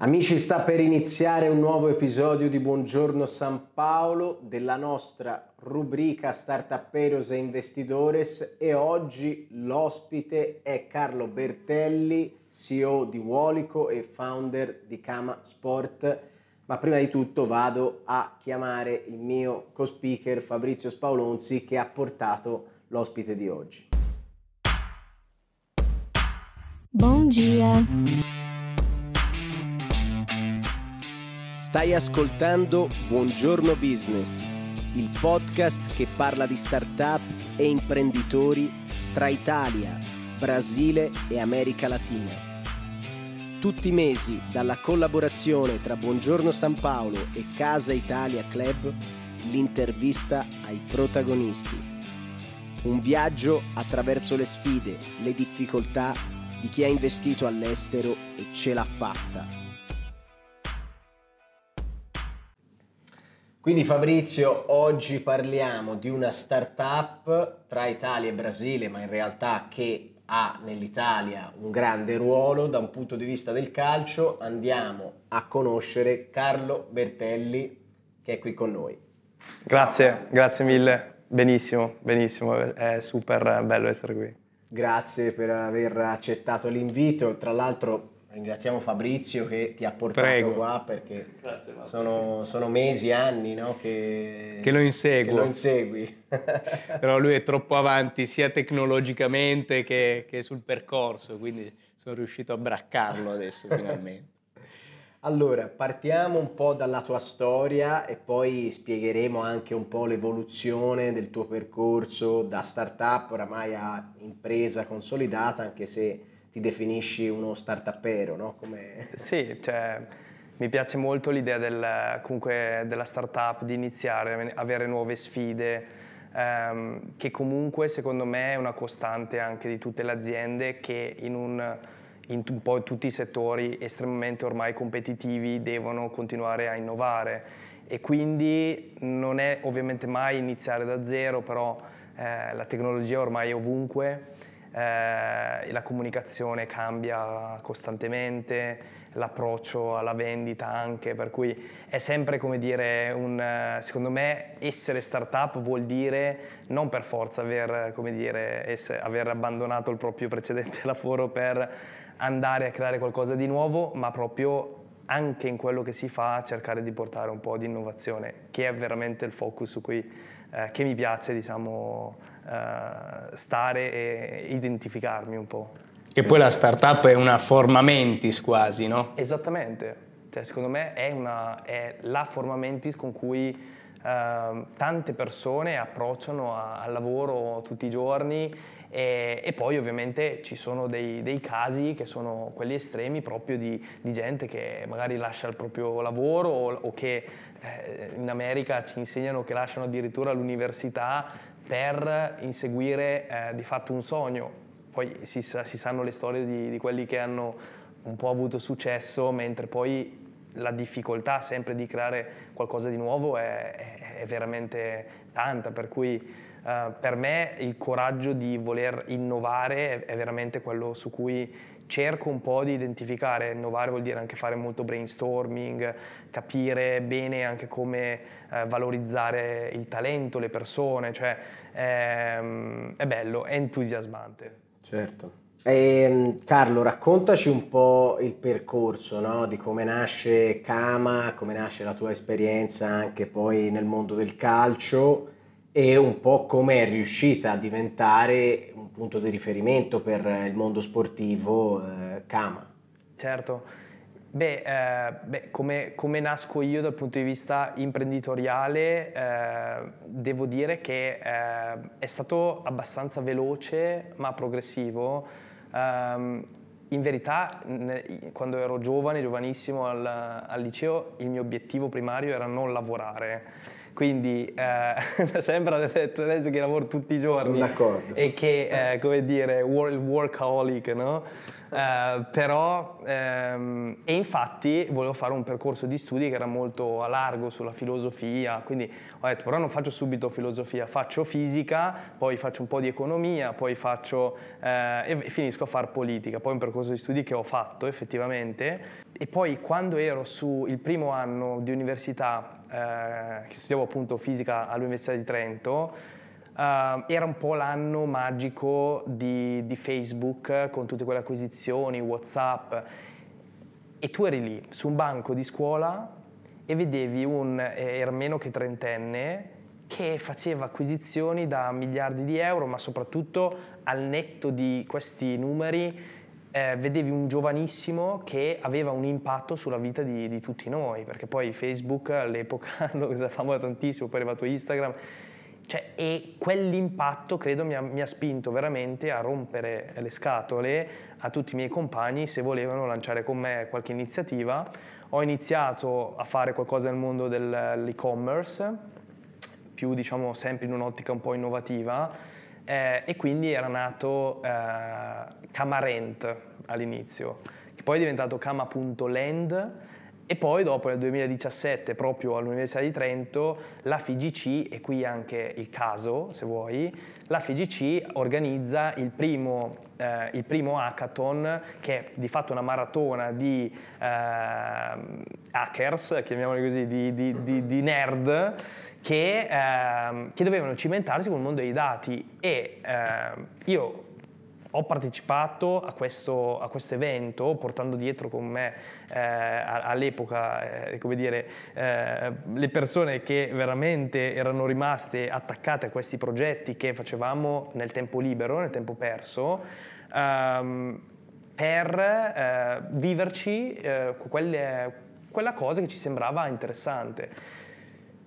Amici, sta per iniziare un nuovo episodio di Buongiorno San Paolo della nostra rubrica Startupperos e Investidores e oggi l'ospite è Carlo Bertelli, CEO di Wolico e founder di Kama Sport. Ma prima di tutto vado a chiamare il mio co-speaker Fabrizio Spaolonzi che ha portato l'ospite di oggi. Buongiorno. Stai ascoltando Buongiorno Business, il podcast che parla di start-up e imprenditori tra Italia, Brasile e America Latina. Tutti i mesi, dalla collaborazione tra Buongiorno San Paolo e Casa Italia Club, l'intervista ai protagonisti. Un viaggio attraverso le sfide, le difficoltà di chi ha investito all'estero e ce l'ha fatta Quindi Fabrizio, oggi parliamo di una startup tra Italia e Brasile, ma in realtà che ha nell'Italia un grande ruolo da un punto di vista del calcio. Andiamo a conoscere Carlo Bertelli che è qui con noi. Grazie, grazie mille. Benissimo, benissimo, è super bello essere qui. Grazie per aver accettato l'invito. Tra l'altro Ringraziamo Fabrizio che ti ha portato Prego. qua perché Grazie, sono, sono, mesi, anni no? che, che, lo inseguo. Che lo insegui. Però lui è troppo avanti sia tecnologicamente che, che sul percorso, quindi sono riuscito a braccarlo adesso finalmente. Allora, partiamo un po' dalla tua storia e poi spiegheremo anche un po' l'evoluzione del tuo percorso da startup oramai a impresa consolidata, anche se ti definisci uno startuppero, no? Come... Sì, cioè, mi piace molto l'idea del, comunque, della startup, di iniziare, avere nuove sfide, ehm, che comunque secondo me è una costante anche di tutte le aziende che in un in un po' tutti i settori estremamente ormai competitivi devono continuare a innovare e quindi non è ovviamente mai iniziare da zero, però eh, la tecnologia ormai è ovunque eh, la comunicazione cambia costantemente, l'approccio alla vendita anche, per cui è sempre come dire, un, secondo me essere startup vuol dire non per forza aver, dire, essere, aver abbandonato il proprio precedente lavoro per andare a creare qualcosa di nuovo, ma proprio anche in quello che si fa cercare di portare un po' di innovazione, che è veramente il focus su cui, eh, che mi piace, diciamo, eh, stare e identificarmi un po'. Che poi la startup è una forma mentis quasi, no? Esattamente. Cioè, secondo me è, una, è la forma mentis con cui Uh, tante persone approcciano a, al lavoro tutti i giorni e, e poi ovviamente ci sono dei, dei, casi che sono quelli estremi proprio di, di, gente che magari lascia il proprio lavoro o, o che eh, in America ci insegnano che lasciano addirittura l'università per inseguire eh, di fatto un sogno. Poi si, sa, si sanno le storie di, di, quelli che hanno un po' avuto successo, mentre poi la difficoltà sempre di creare qualcosa di nuovo è, è, è veramente tanta, per cui Uh, per me il coraggio di voler innovare è, è, veramente quello su cui cerco un po' di identificare, innovare vuol dire anche fare molto brainstorming, capire bene anche come eh, valorizzare il talento, le persone, cioè ehm, è bello, è entusiasmante. Certo. E, ehm, Carlo, raccontaci un po' il percorso no? di come nasce Kama, come nasce la tua esperienza anche poi nel mondo del calcio e un po' come è riuscita a diventare un punto di riferimento per il mondo sportivo eh, Kama. Certo, beh, eh, beh come, come, nasco io dal punto di vista imprenditoriale, eh, devo dire che eh, è stato abbastanza veloce ma progressivo. Um, in verità, quando ero giovane, giovanissimo al, al liceo, il mio obiettivo primario era non lavorare quindi eh, sembra detto adesso che lavoro tutti i giorni D'accordo. e che, eh, come dire, workaholic, no? Eh, però, ehm, e infatti volevo fare un percorso di studi che era molto a largo sulla filosofia, quindi ho detto però non faccio subito filosofia, faccio fisica, poi faccio un po' di economia, poi faccio, eh, e finisco a fare politica, poi un percorso di studi che ho fatto effettivamente e poi quando ero sul primo anno di università, eh, che studiavo appunto fisica all'Università di Trento, eh, era un po' l'anno magico di, di Facebook con tutte quelle acquisizioni, Whatsapp. E tu eri lì, su un banco di scuola, e vedevi un eh, era meno che trentenne che faceva acquisizioni da miliardi di euro, ma soprattutto al netto di questi numeri eh, vedevi un giovanissimo che aveva un impatto sulla vita di, di tutti noi, perché poi Facebook all'epoca lo usavamo tantissimo, poi è arrivato Instagram, cioè, e quell'impatto credo mi ha, mi ha, spinto veramente a rompere le scatole a tutti i miei compagni se volevano lanciare con me qualche iniziativa. Ho iniziato a fare qualcosa nel mondo dell'e-commerce, più diciamo sempre in un'ottica un po' innovativa, eh, e quindi era nato eh, Camarent all'inizio, che poi è diventato Cama.land e poi dopo nel 2017 proprio all'Università di Trento la FIGC, e qui anche il caso se vuoi, la FIGC organizza il primo, eh, il primo hackathon che è di fatto una maratona di eh, hackers, chiamiamoli così, di, di, di, di nerd che, ehm, che dovevano cimentarsi con il mondo dei dati e ehm, io ho partecipato a questo, a questo, evento portando dietro con me eh, all'epoca eh, dire, eh, le persone che veramente erano rimaste attaccate a questi progetti che facevamo nel tempo libero, nel tempo perso. Ehm, per eh, viverci eh, quelle, quella cosa che ci sembrava interessante.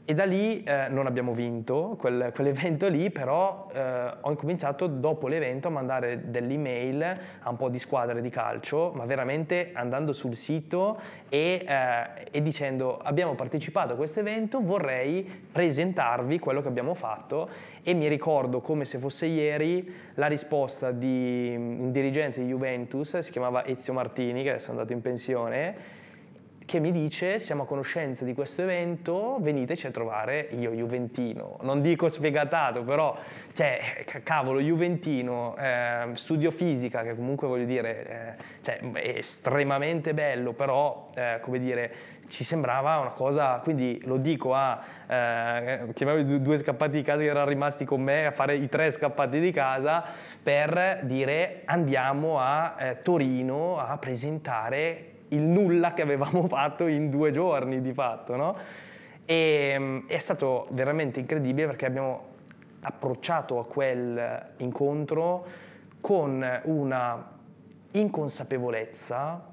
E da lì eh, non abbiamo vinto quel, quell'evento lì, però eh, ho incominciato dopo l'evento a mandare delle dell'email a un po' di squadre di calcio, ma veramente andando sul sito e, eh, e dicendo abbiamo partecipato a questo evento, vorrei presentarvi quello che abbiamo fatto e mi ricordo come se fosse ieri la risposta di un dirigente di Juventus, si chiamava Ezio Martini, che adesso è andato in pensione, che mi dice siamo a conoscenza di questo evento, veniteci a trovare io Juventino. Non dico sfegatato, però, cioè, cavolo, Juventino, eh, studio fisica, che comunque voglio dire, eh, cioè, è estremamente bello, però, eh, come dire, ci sembrava una cosa, quindi lo dico a, eh, chiamiamoli due scappati di casa che erano rimasti con me, a fare i tre scappati di casa, per dire andiamo a eh, Torino a presentare il nulla che avevamo fatto in due giorni di fatto, no? E ehm, è stato veramente incredibile perché abbiamo approcciato a quel incontro con una inconsapevolezza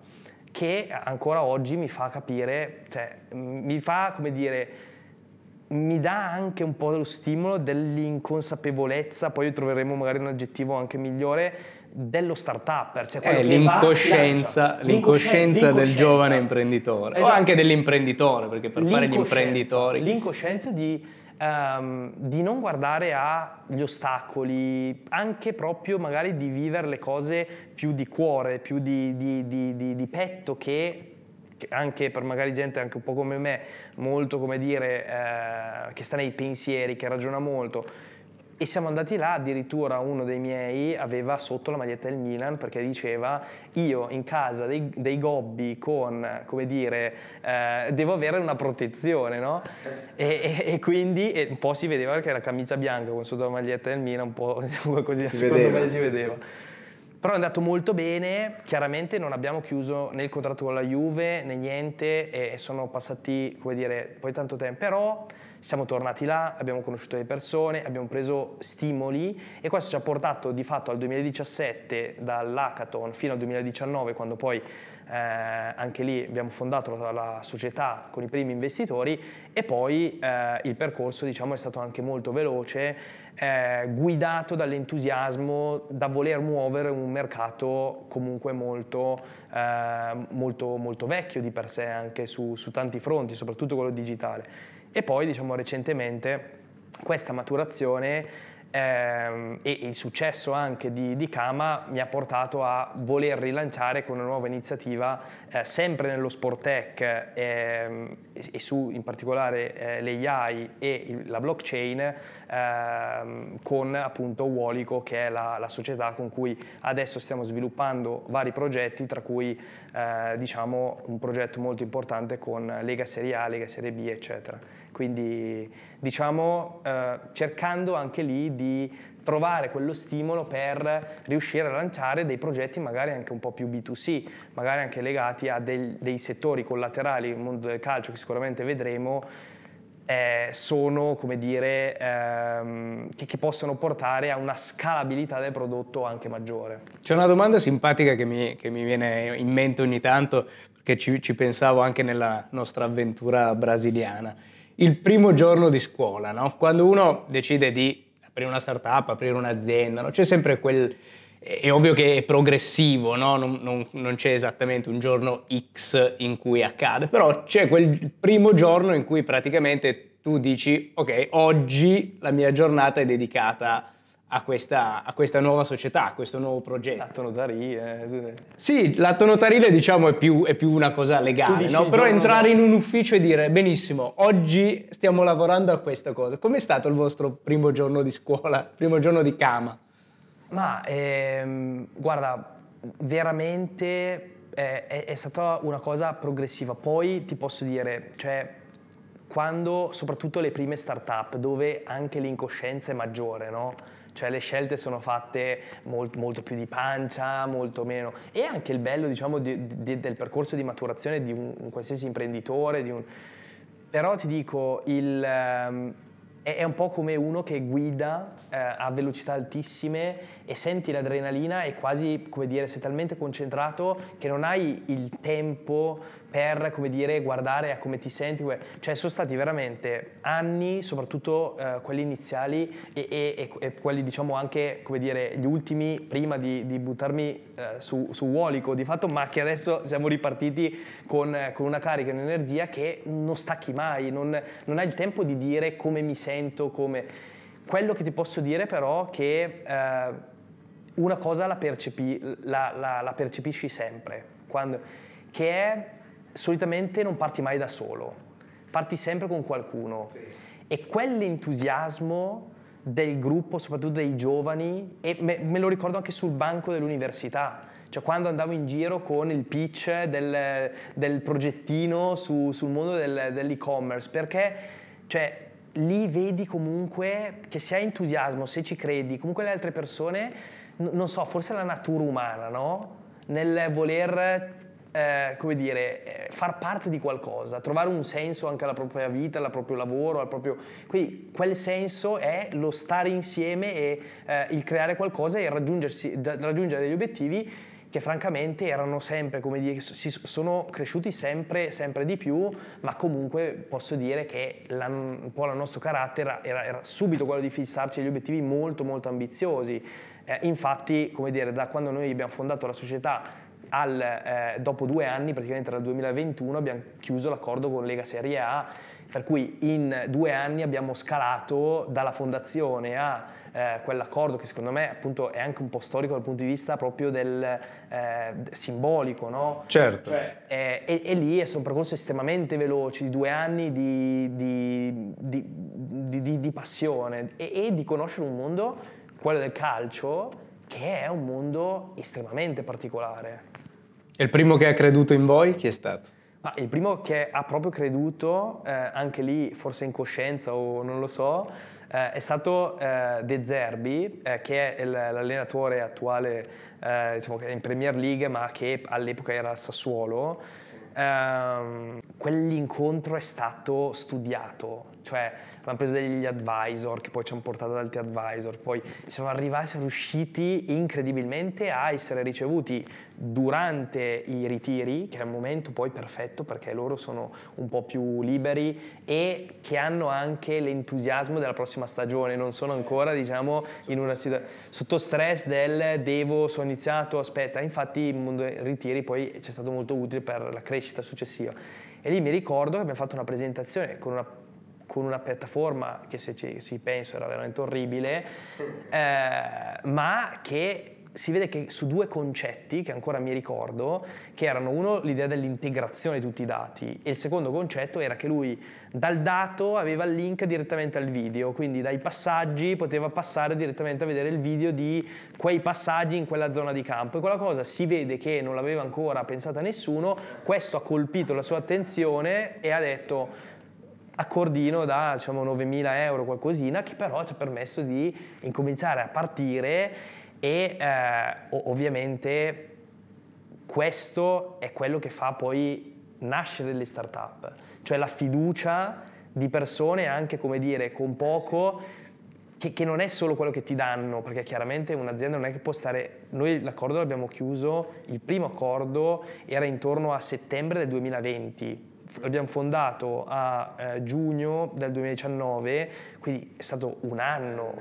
che ancora oggi mi fa capire, cioè mi fa come dire, mi dà anche un po' lo stimolo dell'inconsapevolezza, poi troveremo magari un aggettivo anche migliore, dello startup, cioè eh, l'incoscienza, va, l'incoscienza, l'incoscienza, del giovane imprenditore esatto. o anche esatto. dell'imprenditore, perché per fare gli imprenditori l'incoscienza di, um, di non guardare agli ostacoli, anche proprio magari di vivere le cose più di cuore, più di, di, di petto che anche per magari gente anche un po' come me, molto come dire, eh, che sta nei pensieri, che ragiona molto, e siamo andati là, addirittura uno dei miei aveva sotto la maglietta del Milan perché diceva io in casa dei, dei gobbi con, come dire, eh, devo avere una protezione, no? E, e, e quindi e un po' si vedeva perché era camicia bianca con sotto la maglietta del Milan, un po' così, si secondo vedeva. me si vedeva. Però è andato molto bene, chiaramente non abbiamo chiuso né il contratto con la Juve né niente e sono passati, come dire, poi tanto tempo, però siamo tornati là, abbiamo conosciuto le persone, abbiamo preso stimoli e questo ci ha portato di fatto al 2017, dall'hackathon fino al 2019, quando poi eh, anche lì abbiamo fondato la, la, società con i primi investitori e poi eh, il percorso diciamo, è stato anche molto veloce, eh, guidato dall'entusiasmo da voler muovere un mercato comunque molto, eh, molto, molto vecchio di per sé anche su, su tanti fronti, soprattutto quello digitale. E poi, diciamo, recentemente questa maturazione ehm, e il successo anche di, di, Kama mi ha portato a voler rilanciare con una nuova iniziativa eh, sempre nello sport tech ehm, e, su in particolare eh, le AI e il, la blockchain ehm, con appunto Wolico che è la, la, società con cui adesso stiamo sviluppando vari progetti tra cui eh, diciamo un progetto molto importante con Lega Serie A, Lega Serie B eccetera quindi diciamo eh, cercando anche lì di trovare quello stimolo per riuscire a lanciare dei progetti magari anche un po' più B2C, magari anche legati a del, dei settori collaterali, il mondo del calcio che sicuramente vedremo, eh, sono come dire ehm, che, che, possono portare a una scalabilità del prodotto anche maggiore. C'è una domanda simpatica che mi, che mi viene in mente ogni tanto, perché ci, ci pensavo anche nella nostra avventura brasiliana il primo giorno di scuola, no? quando uno decide di aprire una startup, aprire un'azienda, no? c'è sempre quel... È ovvio che è progressivo, no? non, non, non, c'è esattamente un giorno X in cui accade, però c'è quel primo giorno in cui praticamente tu dici ok, oggi la mia giornata è dedicata a a questa, a questa, nuova società, a questo nuovo progetto. L'atto notarile. Eh, sì, l'atto notarile diciamo è più, è più una cosa legale, no? però entrare in un ufficio e dire benissimo, oggi stiamo lavorando a questa cosa. Com'è stato il vostro primo giorno di scuola, primo giorno di cama? Ma ehm, guarda, veramente è, è, è stata una cosa progressiva. Poi ti posso dire, cioè quando soprattutto le prime start-up dove anche l'incoscienza è maggiore, no? cioè le scelte sono fatte molto, molto più di pancia, molto meno. E anche il bello, diciamo, di, di, del percorso di maturazione di un, un qualsiasi imprenditore, un... però ti dico, il, um, è, è, un po' come uno che guida eh, a velocità altissime e senti l'adrenalina e quasi, come dire, sei talmente concentrato che non hai il tempo per come dire, guardare a come ti senti. Cioè sono stati veramente anni, soprattutto eh, quelli iniziali e, e, e, quelli diciamo anche come dire, gli ultimi prima di, di buttarmi eh, su, su Wolico di fatto, ma che adesso siamo ripartiti con, con una carica e un'energia che non stacchi mai, non, non hai il tempo di dire come mi sento, come... Quello che ti posso dire però è che eh, una cosa la, percepi, la, la, la percepisci sempre, quando, che è solitamente non parti mai da solo, parti sempre con qualcuno. Sì. E quell'entusiasmo del gruppo, soprattutto dei giovani, e me, me, lo ricordo anche sul banco dell'università. Cioè, quando andavo in giro con il pitch del, del progettino su, sul mondo del, dell'e-commerce, perché cioè, lì vedi comunque che se hai entusiasmo, se ci credi, comunque le altre persone, n- non so, forse la natura umana, no? Nel voler eh, come dire, eh, far parte di qualcosa, trovare un senso anche alla propria vita, al proprio lavoro, al proprio... Quindi quel senso è lo stare insieme e eh, il creare qualcosa e raggiungere degli obiettivi che francamente erano sempre, come dire, si sono cresciuti sempre, sempre di più, ma comunque posso dire che la, un po' il nostro carattere era, era, subito quello di fissarci degli obiettivi molto molto ambiziosi. Eh, infatti, come dire, da quando noi abbiamo fondato la società al, eh, dopo due anni, praticamente dal 2021, abbiamo chiuso l'accordo con Lega Serie A, per cui in due anni abbiamo scalato dalla fondazione a eh, quell'accordo che secondo me appunto è anche un po' storico dal punto di vista proprio del eh, simbolico, no? Certo. Cioè, eh, e, e, lì è stato un percorso estremamente veloce, di due anni di, di, di, di passione e, e di conoscere un mondo, quello del calcio, che è un mondo estremamente particolare. E il primo che ha creduto in voi chi è stato? Ah, il primo che ha proprio creduto, eh, anche lì forse in coscienza o non lo so, eh, è stato eh, De Zerbi, eh, che è l'allenatore attuale eh, diciamo in Premier League, ma che all'epoca era a Sassuolo. Ehm, quell'incontro è stato studiato, cioè abbiamo preso degli advisor che poi ci hanno portato ad altri advisor, poi siamo arrivati, siamo riusciti incredibilmente a essere ricevuti durante i ritiri, che è un momento poi perfetto perché loro sono un po' più liberi e che hanno anche l'entusiasmo della prossima stagione, non sono ancora diciamo in una situazione sotto stress del devo, sono iniziato, aspetta, infatti il mondo dei ritiri poi c'è stato molto utile per la crescita successiva. E lì mi ricordo che abbiamo fatto una presentazione con una con una piattaforma che se ci, si penso era veramente orribile, mm. eh, ma che si vede che su due concetti che ancora mi ricordo, che erano uno l'idea dell'integrazione di tutti i dati e il secondo concetto era che lui dal dato aveva il link direttamente al video, quindi dai passaggi poteva passare direttamente a vedere il video di quei passaggi in quella zona di campo e quella cosa si vede che non l'aveva ancora pensata nessuno, questo ha colpito la sua attenzione e ha detto accordino da diciamo 9.000 euro qualcosina che però ci ha permesso di incominciare a partire e eh, ovviamente questo è quello che fa poi nascere le start-up, cioè la fiducia di persone anche come dire con poco che, che, non è solo quello che ti danno, perché chiaramente un'azienda non è che può stare. Noi l'accordo l'abbiamo chiuso, il primo accordo era intorno a settembre del 2020 l'abbiamo fondato a eh, giugno del 2019, quindi è stato un anno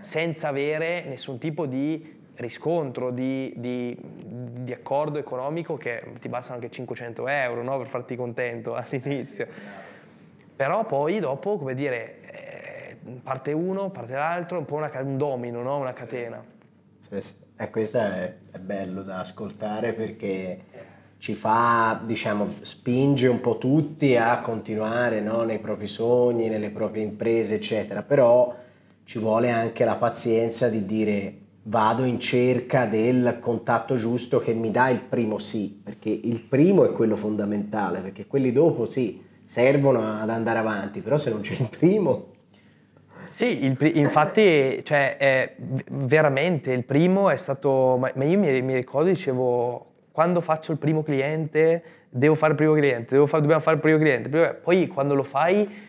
senza avere nessun tipo di riscontro, di, di, di accordo economico che ti bastano anche 500 euro no? per farti contento all'inizio. Però poi dopo, come dire, eh, parte uno, parte l'altro, un po' una, un domino, no? una catena. Sì, sì. E eh, questo è, è bello da ascoltare perché ci fa, diciamo, spinge un po' tutti a continuare no? nei propri sogni, nelle proprie imprese, eccetera, però ci vuole anche la pazienza di dire vado in cerca del contatto giusto che mi dà il primo sì, perché il primo è quello fondamentale, perché quelli dopo sì, servono ad andare avanti, però se non c'è il primo... Sì, il, infatti, cioè, è, veramente il primo è stato... Ma io mi, mi ricordo, dicevo, quando faccio il primo cliente, devo fare il primo cliente, fare, dobbiamo fare il primo cliente. Poi quando lo fai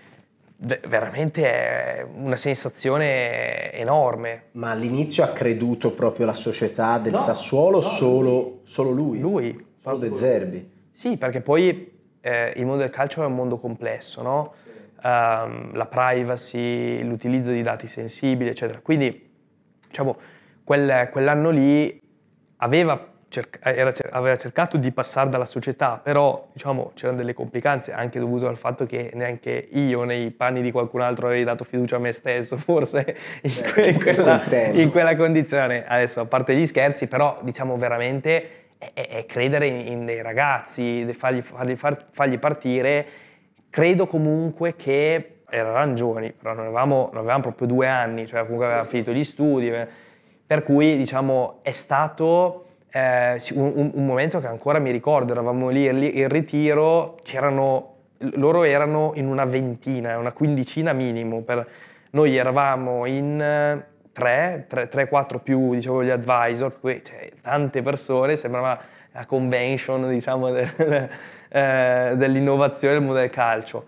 veramente è una sensazione enorme. Ma all'inizio ha creduto proprio la società del no, Sassuolo no, solo, lui. solo lui? Lui. Solo De Zerbi? Sì, perché poi eh, il mondo del calcio è un mondo complesso, no? Sì. Um, ehm, la privacy, l'utilizzo di dati sensibili, eccetera. Quindi, diciamo, quel, quell'anno lì aveva cerca- eh, era, aveva cercato di passare dalla società, però diciamo, c'erano delle complicanze anche dovute al fatto che neanche io nei panni di qualcun altro avrei dato fiducia a me stesso, forse in, que- in, quella, in quella, condizione. Adesso, a parte gli scherzi, però diciamo veramente è, è credere in, in, dei ragazzi, fargli, fargli, far, fargli partire. Credo comunque che erano giovani, però non avevamo, non avevamo, proprio due anni, cioè comunque aveva finito gli studi, eh. per cui diciamo è stato eh, un, un, momento che ancora mi ricordo, eravamo lì in ritiro, loro erano in una ventina, una quindicina minimo, per, noi eravamo in eh, tre, tre, quattro più diciamo, gli advisor, quindi, cioè, tante persone, sembrava la convention diciamo, del, eh, dell'innovazione del mondo del calcio.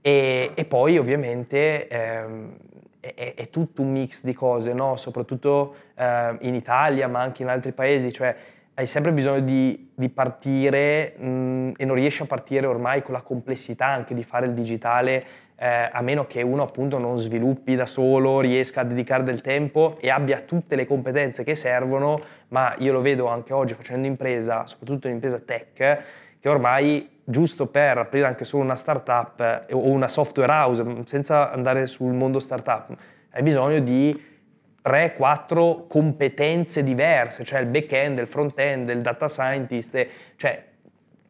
E, e poi ovviamente... Ehm, è, è, tutto un mix di cose, no? soprattutto eh, in Italia ma anche in altri paesi, cioè hai sempre bisogno di, di partire mh, mm, e non riesci a partire ormai con la complessità anche di fare il digitale eh, a meno che uno appunto non sviluppi da solo, riesca a dedicare del tempo e abbia tutte le competenze che servono, ma io lo vedo anche oggi facendo impresa, soprattutto in impresa tech, che ormai giusto per aprire anche solo una startup eh, o una software house, mm, senza andare sul mondo startup, hai bisogno di 3-4 competenze diverse, cioè il back-end, il front-end, il data scientist, cioè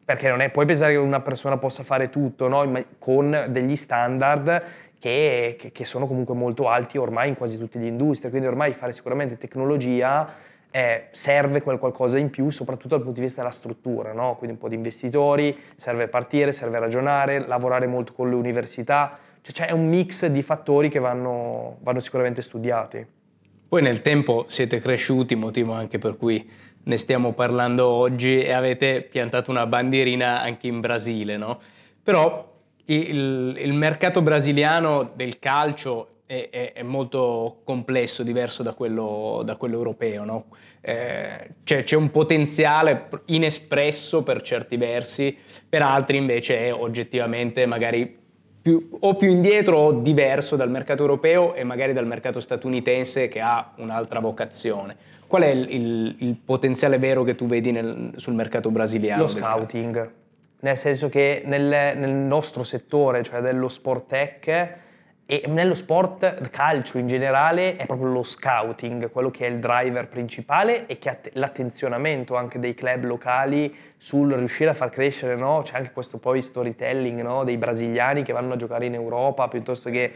perché non è, puoi pensare che una persona possa fare tutto, no? con degli standard che, che, che sono comunque molto alti ormai in quasi tutte le industrie, quindi ormai fare sicuramente tecnologia eh, serve quel qualcosa in più, soprattutto dal punto di vista della struttura, no? quindi un po' di investitori, serve partire, serve ragionare, lavorare molto con le università, cioè c'è un mix di fattori che vanno, vanno sicuramente studiati. Poi nel tempo siete cresciuti, motivo anche per cui ne stiamo parlando oggi, e avete piantato una bandierina anche in Brasile, no? Però il, il mercato brasiliano del calcio è, è, è, molto complesso, diverso da quello, da quello europeo. No? Eh, c'è, c'è, un potenziale inespresso per certi versi, per altri invece è oggettivamente magari più, o più indietro o diverso dal mercato europeo e magari dal mercato statunitense che ha un'altra vocazione. Qual è il, il, il potenziale vero che tu vedi nel, sul mercato brasiliano? Lo scouting, nel senso che nel, nel nostro settore, cioè dello sport tech, e nello sport, calcio in generale, è proprio lo scouting, quello che è il driver principale e che att- l'attenzionamento anche dei club locali sul riuscire a far crescere, no? C'è anche questo poi storytelling, no? Dei brasiliani che vanno a giocare in Europa piuttosto che...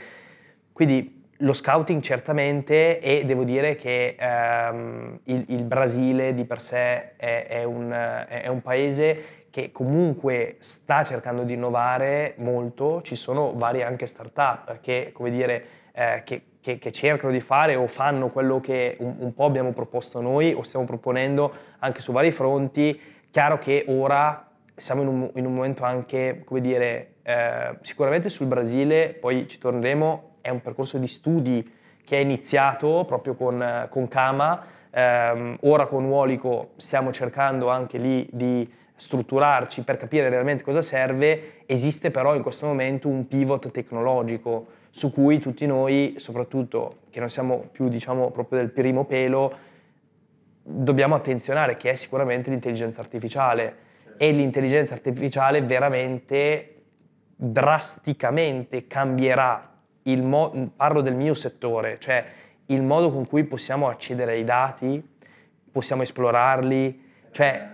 Quindi lo scouting certamente e devo dire che ehm, il, il, Brasile di per sé è, è, un, è un paese che comunque sta cercando di innovare molto, ci sono varie anche start-up eh, che, come dire, eh, che, che, che, cercano di fare o fanno quello che un, un, po' abbiamo proposto noi o stiamo proponendo anche su vari fronti. Chiaro che ora siamo in un, in un momento anche, come dire, eh, sicuramente sul Brasile, poi ci torneremo, è un percorso di studi che è iniziato proprio con, eh, con Kama, ehm, ora con Uolico stiamo cercando anche lì di strutturarci per capire realmente cosa serve, esiste però in questo momento un pivot tecnologico su cui tutti noi, soprattutto che non siamo più diciamo proprio del primo pelo, dobbiamo attenzionare che è sicuramente l'intelligenza artificiale e l'intelligenza artificiale veramente drasticamente cambierà il modo, parlo del mio settore, cioè il modo con cui possiamo accedere ai dati, possiamo esplorarli, cioè,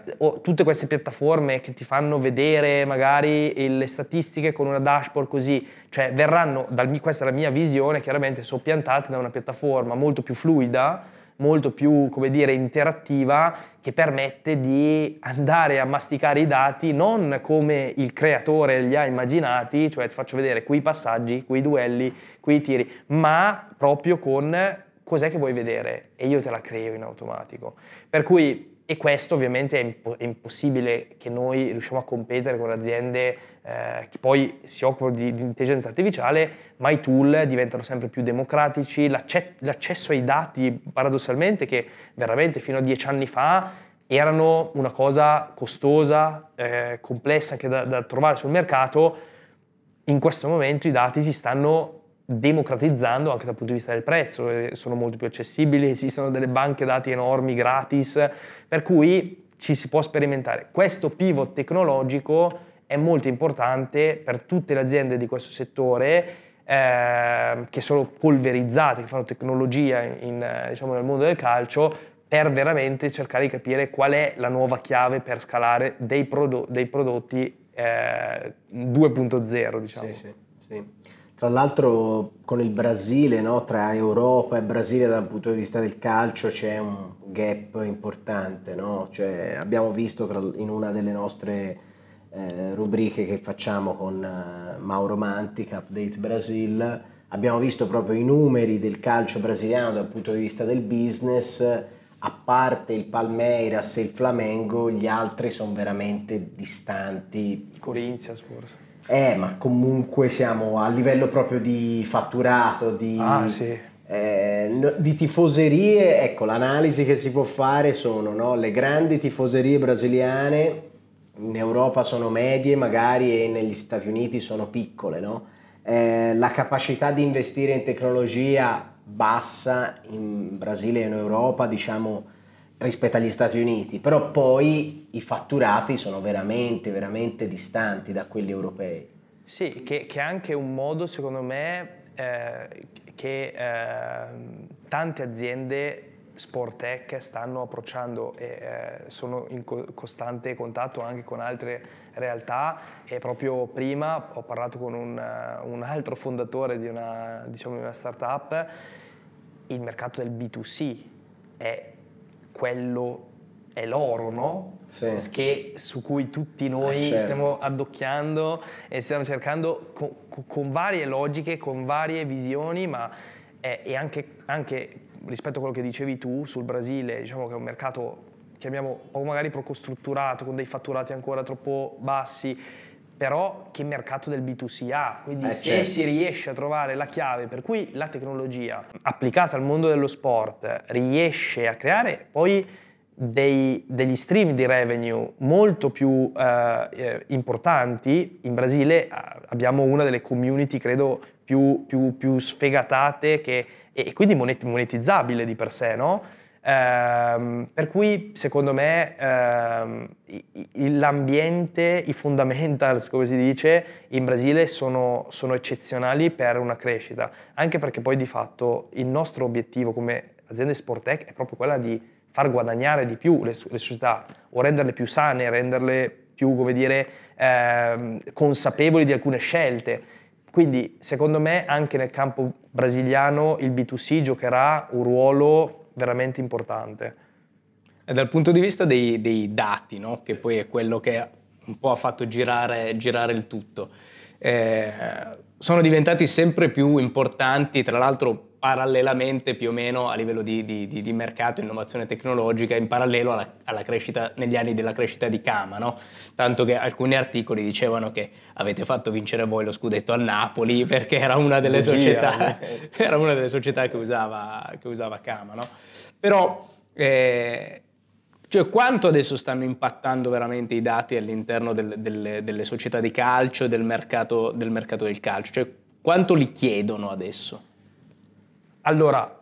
tutte queste piattaforme che ti fanno vedere magari le statistiche con una dashboard così, cioè verranno, dal, questa è la mia visione, chiaramente soppiantate da una piattaforma molto più fluida, molto più, come dire, interattiva, che permette di andare a masticare i dati non come il creatore li ha immaginati, cioè ti faccio vedere qui i passaggi, qui i duelli, qui i tiri, ma proprio con cos'è che vuoi vedere e io te la creo in automatico. Per cui e questo ovviamente è, imp- è, impossibile che noi riusciamo a competere con aziende eh, che poi si occupano di, di, intelligenza artificiale, ma i tool diventano sempre più democratici, l'acce- l'accesso ai dati paradossalmente che veramente fino a dieci anni fa erano una cosa costosa, eh, complessa anche da, da trovare sul mercato, in questo momento i dati si stanno democratizzando anche dal punto di vista del prezzo, eh, sono molto più accessibili, esistono delle banche dati enormi gratis, per cui ci si può sperimentare. Questo pivot tecnologico è molto importante per tutte le aziende di questo settore eh, che sono polverizzate, che fanno tecnologia in, eh, diciamo, nel mondo del calcio, per veramente cercare di capire qual è la nuova chiave per scalare dei, prodo- dei prodotti eh, 2.0. Diciamo. Sì, sì, sì. Tra l'altro con il Brasile, no? tra Europa e Brasile dal punto di vista del calcio c'è un gap importante, no? cioè, abbiamo visto tra, in una delle nostre eh, rubriche che facciamo con eh, Mauro Mantica, Update Brasil, abbiamo visto proprio i numeri del calcio brasiliano dal punto di vista del business, a parte il Palmeiras e il Flamengo, gli altri sono veramente distanti. Corinthians forse. Eh, ma comunque siamo a livello proprio di fatturato, di, ah, sì. eh, di tifoserie. Ecco, l'analisi che si può fare sono no, le grandi tifoserie brasiliane, in Europa sono medie magari e negli Stati Uniti sono piccole, no? eh, la capacità di investire in tecnologia bassa in Brasile e in Europa, diciamo rispetto agli Stati Uniti, però poi i fatturati sono veramente, veramente distanti da quelli europei. Sì, che, che è anche un modo, secondo me, eh, che eh, tante aziende sport stanno approcciando e eh, sono in co- costante contatto anche con altre realtà e proprio prima ho parlato con un, eh, un altro fondatore di una, diciamo, di una startup, il mercato del B2C è quello è l'oro, no? Sì. Che, su cui tutti noi eh, certo. stiamo addocchiando e stiamo cercando con, con varie logiche, con varie visioni, ma è, è anche, anche, rispetto a quello che dicevi tu sul Brasile, diciamo che è un mercato, chiamiamo, o magari poco strutturato, con dei fatturati ancora troppo bassi, però che mercato del B2C ha, quindi eh, se certo. si riesce a trovare la chiave per cui la tecnologia applicata al mondo dello sport riesce a creare poi dei, degli stream di revenue molto più eh, eh importanti, in Brasile eh, abbiamo una delle community credo più, più, più sfegatate che, e quindi monetizzabile di per sé, no? Ehm, per cui secondo me ehm, l'ambiente, i fundamentals come si dice in Brasile sono, sono eccezionali per una crescita, anche perché poi di fatto il nostro obiettivo come azienda Sportec è proprio quella di far guadagnare di più le, le società o renderle più sane, renderle più come dire, ehm, consapevoli di alcune scelte. Quindi secondo me anche nel campo brasiliano il B2C giocherà un ruolo veramente importante. E dal punto di vista dei, dei dati, no? che poi è quello che un po' ha fatto girare, girare il tutto, eh, sono diventati sempre più importanti, tra l'altro parallelamente più o meno a livello di, di, di mercato, innovazione tecnologica, in parallelo alla, alla crescita, negli anni della crescita di Kama, no? tanto che alcuni articoli dicevano che avete fatto vincere voi lo scudetto al Napoli perché era una delle, società, era una delle società, che usava, che usava Cama. No? Però eh, cioè, quanto adesso stanno impattando veramente i dati all'interno del, delle, delle, società di calcio, del mercato del, mercato del calcio? Cioè, quanto li chiedono adesso? Allora,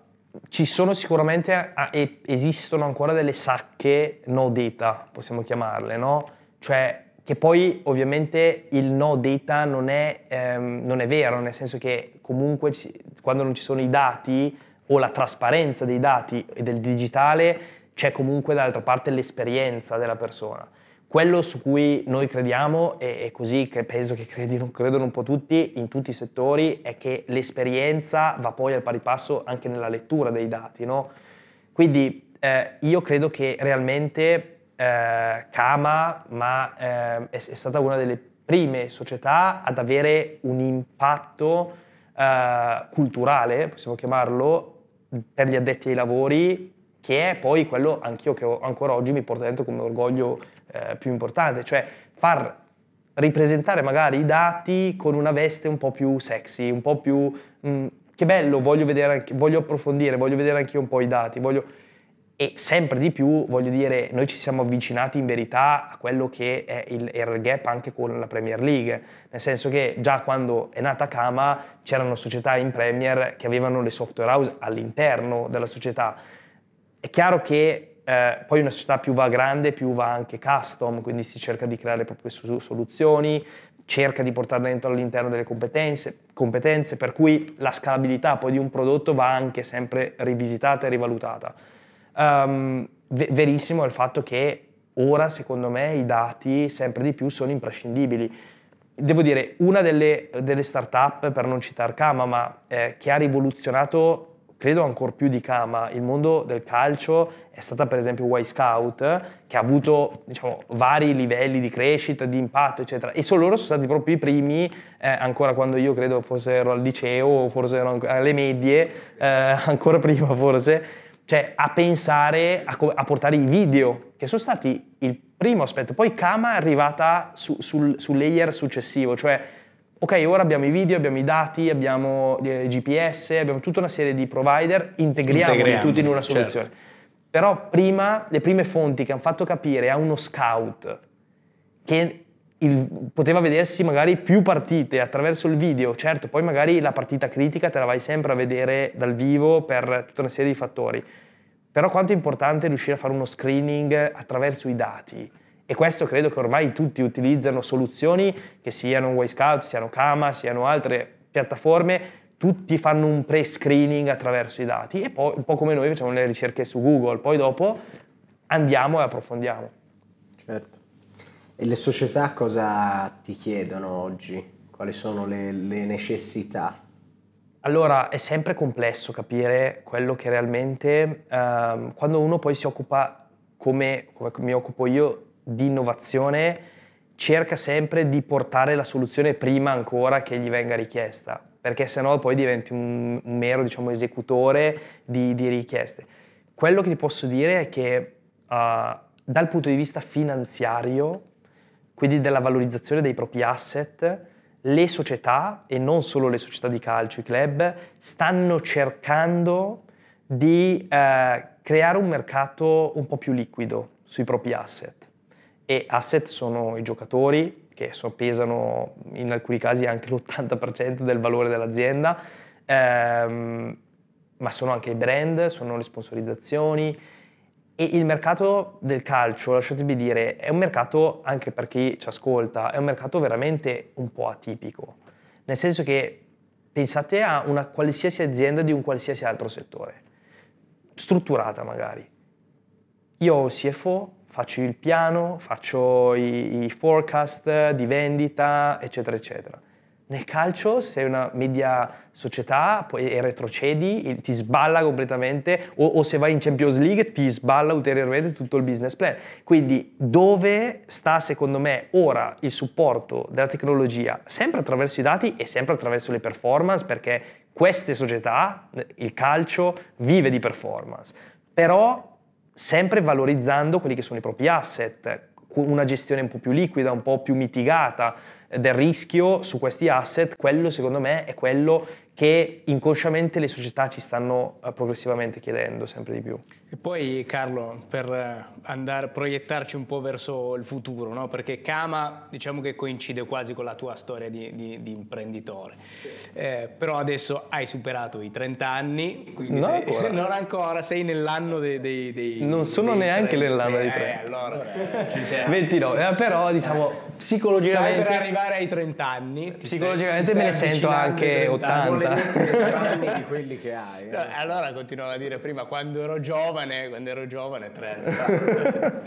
ci sono sicuramente, eh, esistono ancora delle sacche no data, possiamo chiamarle, no? Cioè, che poi ovviamente il no data non è, ehm, non è vero, nel senso che comunque ci, quando non ci sono i dati o la trasparenza dei dati e del digitale, c'è comunque dall'altra parte l'esperienza della persona quello su cui noi crediamo, e così che penso che credino, credono un po' tutti in tutti i settori, è che l'esperienza va poi al pari passo anche nella lettura dei dati. No? Quindi eh, io credo che realmente eh, Kama ma, eh, è, è, stata una delle prime società ad avere un impatto eh, culturale, possiamo chiamarlo, per gli addetti ai lavori, che è poi quello anch'io che ancora oggi mi porto dentro come orgoglio eh, più importante, cioè far ripresentare magari i dati con una veste un po' più sexy, un po' più... Mh, mm, che bello, voglio, vedere anche, voglio approfondire, voglio vedere anche io un po' i dati, voglio... E sempre di più, voglio dire, noi ci siamo avvicinati in verità a quello che è il, era il gap anche con la Premier League, nel senso che già quando è nata Kama c'erano società in Premier che avevano le software house all'interno della società. È chiaro che eh, poi una società più va grande, più va anche custom, quindi si cerca di creare le proprie soluzioni, cerca di portare dentro all'interno delle competenze, competenze, per cui la scalabilità poi di un prodotto va anche sempre rivisitata e rivalutata. Um, verissimo è il fatto che ora, secondo me, i dati sempre di più sono imprescindibili. Devo dire, una delle, delle start-up, per non citar Kama, ma eh, che ha rivoluzionato credo ancora più di Kama, il mondo del calcio è stata per esempio Y Scout, che ha avuto diciamo, vari livelli di crescita, di impatto, eccetera. E solo loro sono stati proprio i primi, eh, ancora quando io credo forse ero al liceo, forse ero alle medie, eh, ancora prima forse, cioè a pensare a, a, portare i video, che sono stati il primo aspetto. Poi Kama è arrivata su, sul, sul layer successivo, cioè ok, ora abbiamo i video, abbiamo i dati, abbiamo eh, GPS, abbiamo tutta una serie di provider, integriamoli tutti in una certo. soluzione. Certo. Però prima, le prime fonti che hanno fatto capire a uno scout che il, poteva vedersi magari più partite attraverso il video, certo, poi magari la partita critica te la vai sempre a vedere dal vivo per tutta una serie di fattori. Però quanto è importante riuscire a fare uno screening attraverso i dati e questo credo che ormai tutti utilizzano soluzioni che siano Wisecout, siano Kama, siano altre piattaforme, tutti fanno un pre-screening attraverso i dati e poi un po' come noi facciamo le ricerche su Google, poi dopo andiamo e approfondiamo. Certo. E le società cosa ti chiedono oggi? Quali sono le, le necessità? Allora, è sempre complesso capire quello che realmente, ehm, quando uno poi si occupa come, come mi occupo io di innovazione cerca sempre di portare la soluzione prima ancora che gli venga richiesta, perché sennò poi diventi un, mero diciamo, esecutore di, di, richieste. Quello che ti posso dire è che uh, dal punto di vista finanziario, quindi della valorizzazione dei propri asset, le società, e non solo le società di calcio, i club, stanno cercando di eh, creare un mercato un po' più liquido sui propri asset e asset sono i giocatori che pesano in alcuni casi anche l'80% del valore dell'azienda, ehm, ma sono anche i brand, sono le sponsorizzazioni e il mercato del calcio, lasciatemi dire, è un mercato anche per chi ci ascolta, è un mercato veramente un po' atipico, nel senso che pensate a una qualsiasi azienda di un qualsiasi altro settore, strutturata magari. Io ho un CFO faccio il piano, faccio i, i forecast di vendita, eccetera, eccetera. Nel calcio, se sei una media società e retrocedi, ti sballa completamente, o, o, se vai in Champions League ti sballa ulteriormente tutto il business plan. Quindi dove sta, secondo me, ora il supporto della tecnologia? Sempre attraverso i dati e sempre attraverso le performance, perché queste società, il calcio, vive di performance. Però sempre valorizzando quelli che sono i propri asset, una gestione un po' più liquida, un po' più mitigata eh, del rischio su questi asset, quello secondo me è quello che inconsciamente le società ci stanno eh, progressivamente chiedendo sempre di più. E poi Carlo, per eh, andare, proiettarci un po' verso il futuro, no? perché Kama diciamo che coincide quasi con la tua storia di, di, di imprenditore, sì. eh, però adesso hai superato i 30 anni, quindi non, sei, ancora. non ancora, sei nell'anno dei... dei, dei non sono dei neanche 30, nell'anno dei 30. Eh, allora, eh, 29, però diciamo psicologicamente... Stai per arrivare ai 30 anni. Psicologicamente stai, me ne sento anche 80 realtà. anni di quelli che hai. Eh. Allora continuavo a dire prima, quando ero giovane, quando ero giovane, 30.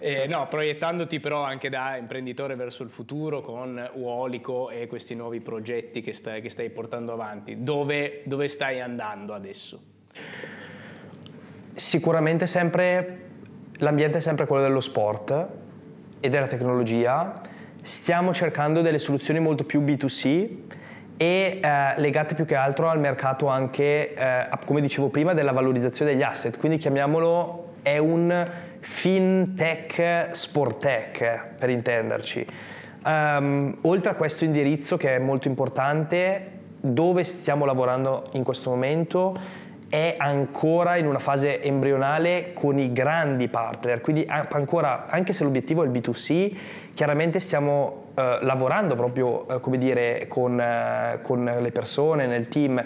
eh, no, proiettandoti però anche da imprenditore verso il futuro con Uolico e questi nuovi progetti che stai, che stai portando avanti, dove, dove stai andando adesso? Sicuramente sempre l'ambiente è sempre quello dello sport e della tecnologia. Stiamo cercando delle soluzioni molto più B2C e eh, legate più che altro al mercato anche, eh, come dicevo prima, della valorizzazione degli asset, quindi chiamiamolo è un fintech sportech per intenderci. Um, oltre a questo indirizzo che è molto importante, dove stiamo lavorando in questo momento è ancora in una fase embrionale con i grandi partner, quindi ancora, anche se l'obiettivo è il B2C, chiaramente stiamo eh, lavorando proprio eh, come dire, con, eh, con le persone, nel team,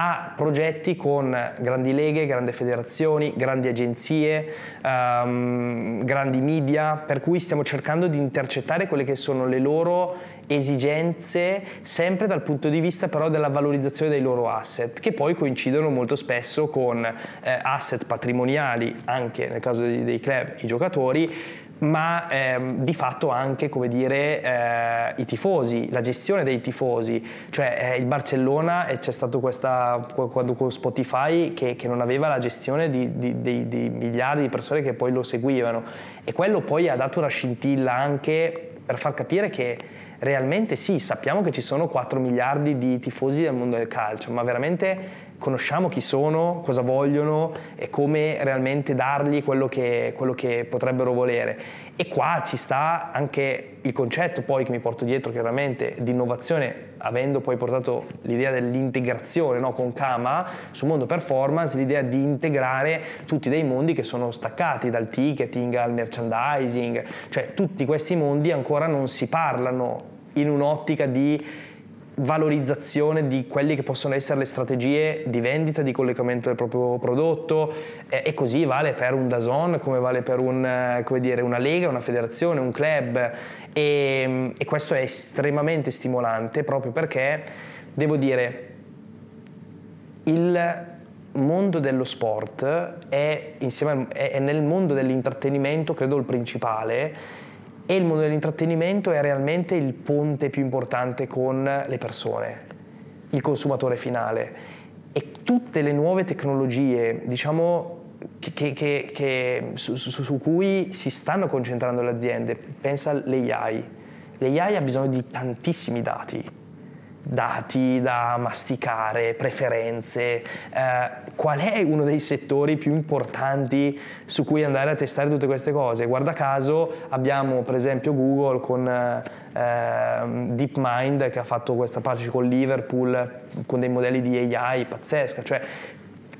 a progetti con grandi leghe, grandi federazioni, grandi agenzie, ehm, grandi media, per cui stiamo cercando di intercettare quelle che sono le loro esigenze, sempre dal punto di vista però della valorizzazione dei loro asset, che poi coincidono molto spesso con eh, asset patrimoniali, anche nel caso dei, dei club, i giocatori, ma ehm, di fatto anche dire, eh, i tifosi, la gestione dei tifosi, cioè eh, il Barcellona e c'è stato questa quando con Spotify che, che, non aveva la gestione di, di, di, di miliardi di persone che poi lo seguivano e quello poi ha dato una scintilla anche per far capire che realmente sì, sappiamo che ci sono 4 miliardi di tifosi del mondo del calcio, ma veramente conosciamo chi sono, cosa vogliono e come realmente dargli quello che, quello che potrebbero volere. E qua ci sta anche il concetto poi che mi porto dietro chiaramente di innovazione, avendo poi portato l'idea dell'integrazione no? con Kama sul mondo performance, l'idea di integrare tutti dei mondi che sono staccati dal ticketing al merchandising, cioè tutti questi mondi ancora non si parlano in un'ottica di valorizzazione di quelle che possono essere le strategie di vendita, di collegamento del proprio prodotto e così vale per un Dazon, come vale per un, eh, come dire, una lega, una federazione, un club e, e questo è estremamente stimolante proprio perché, devo dire, il mondo dello sport è, insieme, è, nel mondo dell'intrattenimento, credo, il principale e il mondo dell'intrattenimento è realmente il ponte più importante con le persone, il consumatore finale. E tutte le nuove tecnologie, diciamo, che, che, che, su, su, su, cui si stanno concentrando le aziende, pensa all'AI. L'AI ha bisogno di tantissimi dati dati da masticare, preferenze, eh, qual è uno dei settori più importanti su cui andare a testare tutte queste cose? Guarda caso abbiamo per esempio Google con eh, ehm, DeepMind che ha fatto questa parte con Liverpool con dei modelli di AI pazzesca, cioè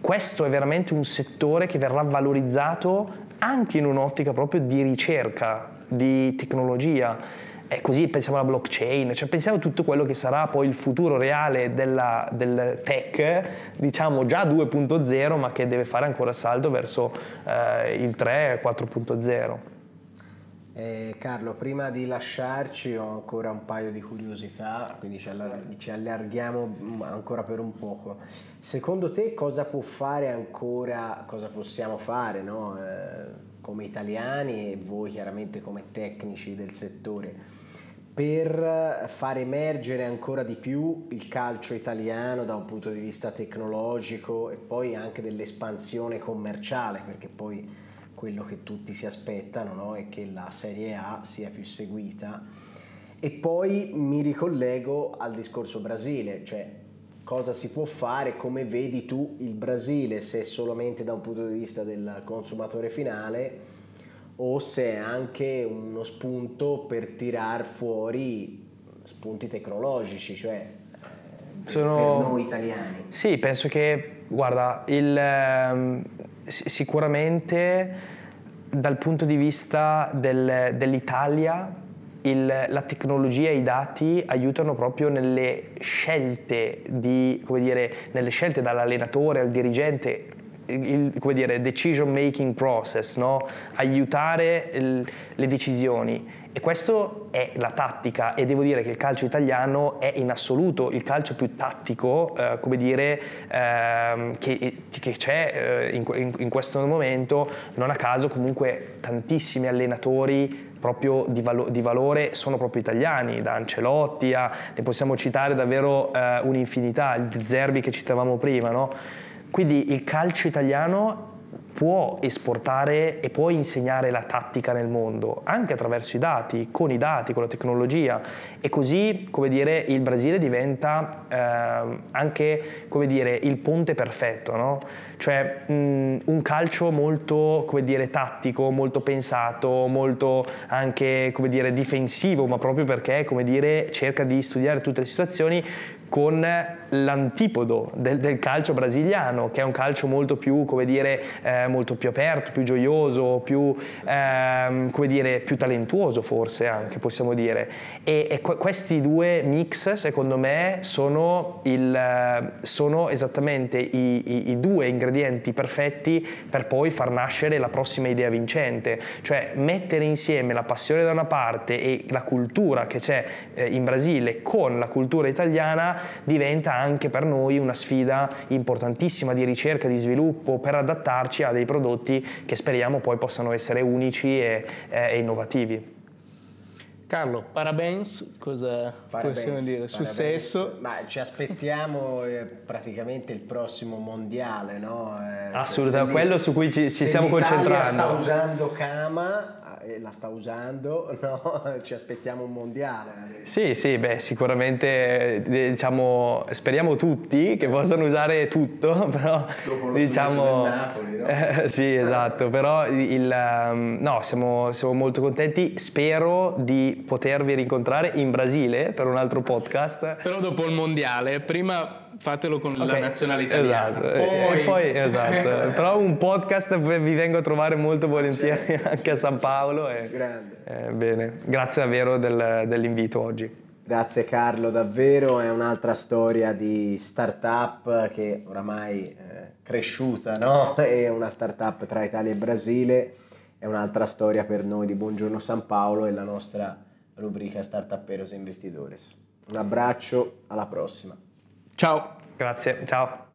questo è veramente un settore che verrà valorizzato anche in un'ottica proprio di ricerca, di tecnologia è così pensiamo alla blockchain, cioè pensiamo a tutto quello che sarà poi il futuro reale della, del tech, diciamo già 2.0, ma che deve fare ancora saldo verso eh, il 3 e 4.0. Eh, Carlo, prima di lasciarci ho ancora un paio di curiosità, quindi ci, allar- ci allarghiamo ancora per un poco. Secondo te cosa può fare ancora, cosa possiamo fare no? eh, come italiani e voi chiaramente come tecnici del settore? per far emergere ancora di più il calcio italiano da un punto di vista tecnologico e poi anche dell'espansione commerciale, perché poi quello che tutti si aspettano no? è che la Serie A sia più seguita. E poi mi ricollego al discorso Brasile, cioè cosa si può fare, come vedi tu il Brasile, se solamente da un punto di vista del consumatore finale, o se è anche uno spunto per tirar fuori spunti tecnologici, cioè eh, Sono... per noi italiani. Sì, penso che, guarda, il, ehm, sicuramente dal punto di vista del, dell'Italia il, la tecnologia e i dati aiutano proprio nelle scelte, di, dire, nelle scelte dall'allenatore al dirigente il come dire, decision making process, no? aiutare il, le decisioni. E questa è la tattica e devo dire che il calcio italiano è in assoluto il calcio più tattico, eh, come dire, ehm, che, che, c'è eh, in, in, in questo momento. Non a caso comunque tantissimi allenatori proprio di, valo- di, valore sono proprio italiani, da Ancelotti a, ne possiamo citare davvero eh, un'infinità, il Zerbi che citavamo prima, no? Quindi il calcio italiano può esportare e può insegnare la tattica nel mondo, anche attraverso i dati, con i dati, con la tecnologia. E così, come dire, il Brasile diventa eh, anche, come dire, il ponte perfetto, no? Cioè mh, un calcio molto, come dire, tattico, molto pensato, molto anche, come dire, difensivo, ma proprio perché, come dire, cerca di studiare tutte le situazioni con l'antipodo del, del, calcio brasiliano, che è un calcio molto più, come dire, eh, molto più aperto, più gioioso, più, ehm, come dire, più talentuoso forse anche, possiamo dire. E, e qu- questi due mix, secondo me, sono, il, sono esattamente i, i, i due ingredienti perfetti per poi far nascere la prossima idea vincente. Cioè mettere insieme la passione da una parte e la cultura che c'è eh, in Brasile con la cultura italiana diventa anche per noi una sfida importantissima di ricerca, di sviluppo per adattarci a dei prodotti che speriamo poi possano essere unici e, eh, e innovativi. Carlo, parabens, cosa parabens, possiamo dire? Parabens. Successo? Ma ci aspettiamo eh, praticamente il prossimo mondiale, no? Eh, Assolutamente, quello su cui ci, ci stiamo concentrando. sta usando Kama, la, la sta usando, no? ci aspettiamo un mondiale. Sì, sì, beh, sicuramente eh, diciamo, speriamo tutti che possano usare tutto, però Dopo lo diciamo... Napoli, no? Eh, sì, esatto, però il, ehm, no, siamo, siamo molto contenti, spero di potervi rincontrare in Brasile per un altro podcast. Però dopo il mondiale, prima fatelo con okay. la nazionale italiana. Esatto. Poi... E poi, esatto. Però un podcast vi vengo a trovare molto volentieri certo. anche a San Paolo. E, Grande. Eh, bene, grazie davvero del, dell'invito oggi. Grazie Carlo, davvero è un'altra storia di startup che oramai è eh, cresciuta, no? È una startup tra Italia e Brasile, è un'altra storia per noi di Buongiorno San Paolo e la nostra rubrica Startup Eros Investidores. Un abbraccio, alla prossima. Ciao. Grazie, ciao.